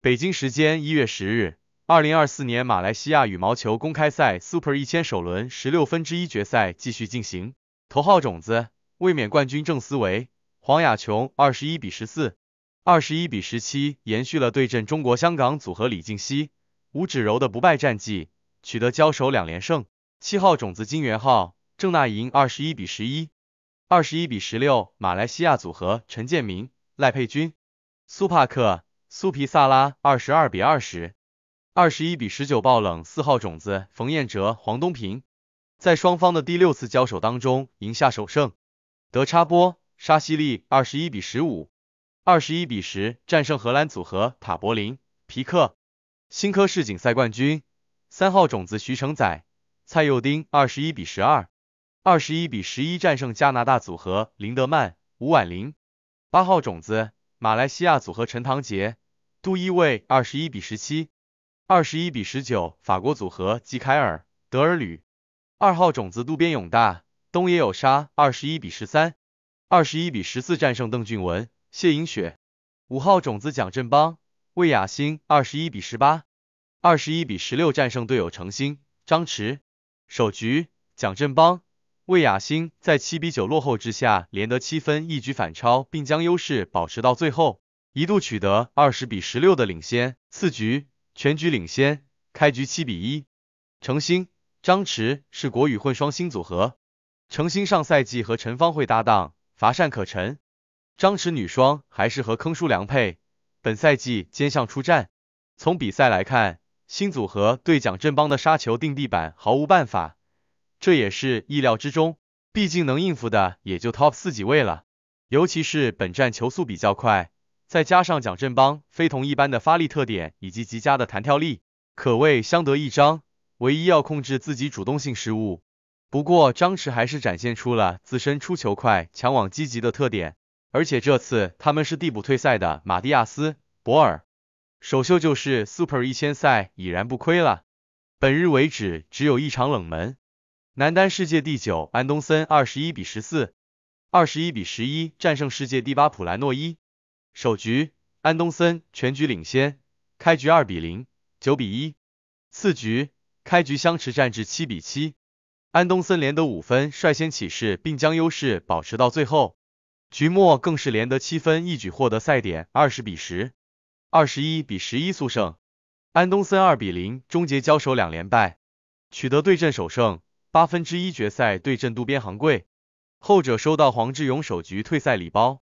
北京时间一月十日，二零二四年马来西亚羽毛球公开赛 Super 一千首轮十六分之一决赛继续进行。头号种子、卫冕冠军郑思维、黄雅琼二十一比十四、二十一比十七，延续了对阵中国香港组合李静熙、吴芷柔的不败战绩，取得交手两连胜。七号种子金元昊、郑娜银二十一比十一。二十一比十六，马来西亚组合陈建明、赖佩君、苏帕克、苏皮萨拉；二十二比二十，二十一比十九爆冷，四号种子冯彦哲、黄东萍在双方的第六次交手当中赢下首胜，德差波、沙西利二十一比十五、二十一比十战胜荷兰组合塔柏林、皮克；新科世锦赛冠军三号种子徐承宰、蔡佑丁二十一比十二。二十一比十一战胜加拿大组合林德曼、吴婉玲。八号种子马来西亚组合陈唐杰、杜伊卫二十一比十七、二十一比十九。法国组合吉凯尔、德尔吕。二号种子渡边勇大、东野有纱二十一比十三、二十一比十四战胜邓俊文、谢影雪。五号种子蒋振邦、魏雅欣二十一比十八、二十一比十六战胜队友程鑫、张弛。首局蒋振邦。魏雅欣在七比九落后之下连得七分，一举反超，并将优势保持到最后，一度取得二十比十六的领先。四局，全局领先，开局七比一。程鑫、张弛是国羽混双新组合，程鑫上赛季和陈芳慧搭档，乏善可陈；张弛女双还是和坑叔良配，本赛季兼项出战。从比赛来看，新组合对蒋振邦的杀球定地板毫无办法。这也是意料之中，毕竟能应付的也就 top 四几位了。尤其是本站球速比较快，再加上蒋振邦非同一般的发力特点以及极佳的弹跳力，可谓相得益彰。唯一要控制自己主动性失误。不过张弛还是展现出了自身出球快、抢网积极的特点。而且这次他们是替补退赛的马蒂亚斯·博尔，首秀就是 super 一千赛已然不亏了。本日为止只有一场冷门。男单世界第九安东森二十一比十四、二十一比十一战胜世界第八普莱诺伊。首局安东森全局领先，开局二比零、九比一。次局开局相持战至七比七，安东森连得五分率先起势，并将优势保持到最后。局末更是连得七分，一举获得赛点，二十比十、二十一比十一速胜。安东森二比零终结交手两连败，取得对阵首胜。八分之一决赛对阵渡边航贵，后者收到黄志勇首局退赛礼包。